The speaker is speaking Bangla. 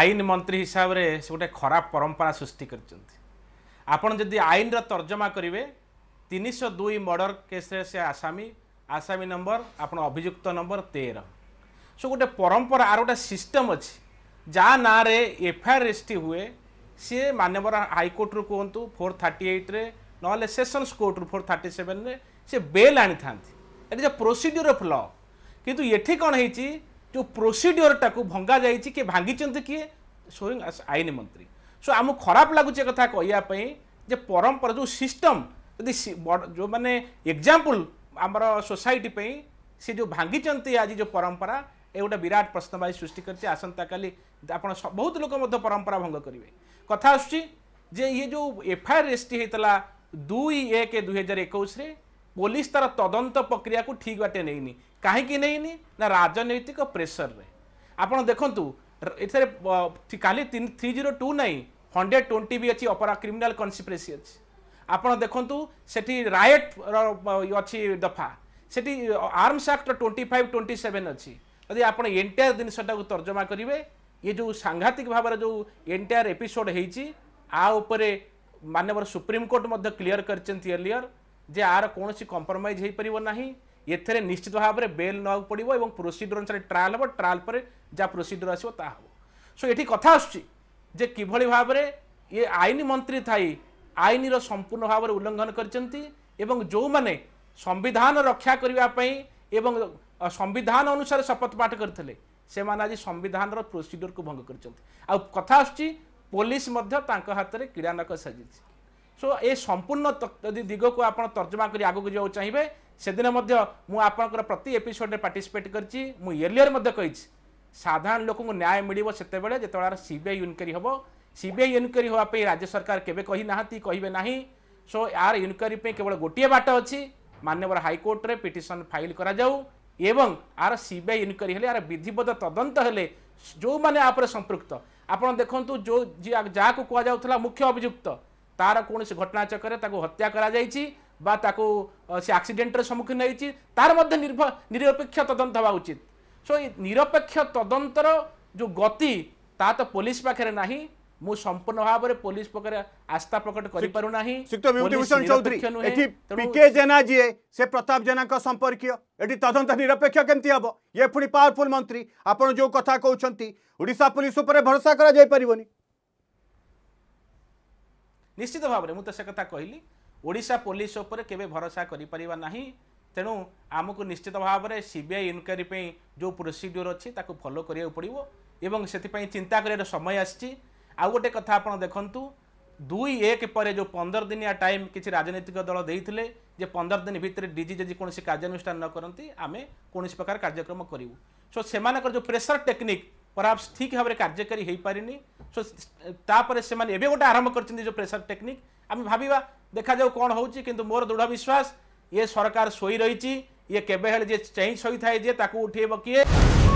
আইন মন্ত্রী হিসাবে সে গোটে খারাপ পরম্পরা সৃষ্টি করছেন আপনার যদি আইনর তর্জমা করবে তিনশো দুই মর্ডর কেসে সে আসামি আসামি নম্বর আপনার অভিযুক্ত নম্বর তের সো গোটে পরম্পরা আর গোটে সিস্টম অছি যা নাঁরে এফআইআর রেজিস্ট্রি হুয়ে সি মানবর হাইকোর্টর কুহতু ফোর থার্টি এইট্রে নহলে সেসন্স কোর্টর ফোর থার্টি সেভেন্রে সে বেল আনি থাকে এটা যে প্রোসিডিওর অফ ল কিন্তু এটি কম হয়েছে जो प्रोसीड्योरटा भंगा जा कि भांगी किए सोईंग आईन मंत्री सो आम खराब लगुच कथा कहवापे परंपरा जो सिस्टम यदि जो मैंने एग्जाम्पल आमर सोसाइटी से जो भांगी आज जो परंपरा ये गोटे विराट प्रश्नवाची सृष्टि करती आसंता आप बहुत लोग परंपरा भंग करेंगे कथा आसूँ जे ये जो एफआईआर रेजिस्ट्री होता दुई एक दुई हजार एक পুলিশ তার তদন্ত প্রক্রিয়া ঠিক বাটে নেইনি কাহিকি নেইনি না রাজনৈতিক প্রেসর্রে আপনার দেখুন এখানে কালি থ্রি জিরো টু নাই হন্ড্রেড টোয়েন্টি বি অছি অপরা ক্রিমিনাল কনসিপ্রেসি অছি আপনার দেখুন সেটি রায়েট অছি দফা সেটি আর্মস আক্টর টোয়েন্টি ফাইভ টোয়েন্টি সেভেন অছি যদি আপনার এন্টায়ার জিনিসটা তর্জমা করবে ইয়ে যে সাংঘাতিক ভাবে যে এন্টায়ার এপিসোড হয়েছি আ উপরে মানবর সুপ্রিমকোর্ট ক্লিয়ার করছেন এর্লিয়র যে ଆର କୌଣସି କମ୍ପ୍ରମାଇଜ୍ ହୋଇପାରିବ ନାହିଁ ଏଥିରେ ନିଶ୍ଚିତ ଭାବରେ ବେଲ୍ ନେବାକୁ ପଡ଼ିବ ଏବଂ ପ୍ରୋସିଡର୍ ଅନୁସାରେ ଟ୍ରାଏଲ୍ ହେବ ଟ୍ରାଏଲ୍ ପରେ ଯାହା ପ୍ରୋସିଡର୍ ଆସିବ ତାହା ହେବ ସୋ ଏଠି କଥା ଆସୁଛି ଯେ କିଭଳି ଭାବରେ ଇଏ ଆଇନ ମନ୍ତ୍ରୀ ଥାଇ ଆଇନର ସମ୍ପୂର୍ଣ୍ଣ ଭାବରେ ଉଲ୍ଲଙ୍ଘନ କରିଛନ୍ତି ଏବଂ ଯେଉଁମାନେ ସମ୍ବିଧାନ ରକ୍ଷା କରିବା ପାଇଁ ଏବଂ ସମ୍ବିଧାନ ଅନୁସାରେ ଶପଥ ପାଠ କରିଥିଲେ ସେମାନେ ଆଜି ସମ୍ବିଧାନର ପ୍ରୋସିଡର୍କୁ ଭଙ୍ଗ କରିଛନ୍ତି ଆଉ କଥା ଆସୁଛି ପୋଲିସ ମଧ୍ୟ ତାଙ୍କ ହାତରେ କ୍ରୀଡ଼ାନକ ସାଜିଛି সো এ সম্পূর্ণ যদি দিগক আপনার তর্জমা করে আগুক যাওয়া চাইবে সেদিন মধ্যে মু আপনার প্রতি এপিসোডে পার্টিসিপেট করছি মু এর্লিয়র মধ্যে কইছি সাধারণ লোক ন্যায় মিলব সেতবে যেত সিবিআই ইনকোয়ারি হব সিবিআই ইনকোয়ারি হওয়া রাজ্য সরকার কেবে কহি না কহবে না সো আর ইনকোয়ারি কেবল গোটিয়ে বাট অছি মানবর হাইকোর্টরে পিটিশন ফাইল করা যাও এবং আর সিবিআই ইনকোয়ারি হলে আর বিধিবদ্ধ তদন্ত হলে যে আপনার সম্পৃক্ত আপনার দেখুন যা কুয়া যাওয়া মুখ্য অভিযুক্ত तार कौन घटना चक्र हत्या कर आक्सीडेटर सम्मुखीन होरपेक्ष तदंत हवा उचित सो निरपेक्ष तदंतर जो गति ता तो पुलिस पाखे ना संपूर्ण भाव पुलिस पकड़ आस्था प्रकट करना प्रताप जेना तदंत निरपेक्ष मंत्री आप जो कथा कहते पुलिस भरोसा कर ନିଶ୍ଚିତ ଭାବରେ ମୁଁ ତ ସେ କଥା କହିଲି ଓଡ଼ିଶା ପୋଲିସ ଉପରେ କେବେ ଭରସା କରିପାରିବା ନାହିଁ ତେଣୁ ଆମକୁ ନିଶ୍ଚିତ ଭାବରେ ସିବିଆଇ ଇନକ୍ୱାରି ପାଇଁ ଯେଉଁ ପ୍ରୋସିଡ଼ିଓର ଅଛି ତାକୁ ଫଲୋ କରିବାକୁ ପଡ଼ିବ ଏବଂ ସେଥିପାଇଁ ଚିନ୍ତା କରିବାର ସମୟ ଆସିଛି ଆଉ ଗୋଟେ କଥା ଆପଣ ଦେଖନ୍ତୁ ଦୁଇ ଏକ ପରେ ଯେଉଁ ପନ୍ଦର ଦିନିଆ ଟାଇମ୍ କିଛି ରାଜନୈତିକ ଦଳ ଦେଇଥିଲେ ଯେ ପନ୍ଦର ଦିନ ଭିତରେ ଡିଜି ଯଦି କୌଣସି କାର୍ଯ୍ୟାନୁଷ୍ଠାନ ନ କରନ୍ତି ଆମେ କୌଣସି ପ୍ରକାର କାର୍ଯ୍ୟକ୍ରମ କରିବୁ ସୋ ସେମାନଙ୍କର ଯେଉଁ ପ୍ରେସର ଟେକ୍ନିକ୍ ପରହାପ୍ସ ଠିକ୍ ଭାବରେ କାର୍ଯ୍ୟକାରୀ ହୋଇପାରିନି ସୋ ତାପରେ ସେମାନେ ଏବେ ଗୋଟେ ଆରମ୍ଭ କରିଛନ୍ତି ଯେଉଁ ପ୍ରେସର ଟେକ୍ନିକ୍ ଆମେ ଭାବିବା ଦେଖାଯାଉ କ'ଣ ହେଉଛି କିନ୍ତୁ ମୋର ଦୃଢ଼ ବିଶ୍ୱାସ ଇଏ ସରକାର ଶୋଇ ରହିଛି ଇଏ କେବେ ହେଲେ ଯିଏ ଚେଞ୍ଜ ହୋଇଥାଏ ଯିଏ ତାକୁ ଉଠାଇବ କିଏ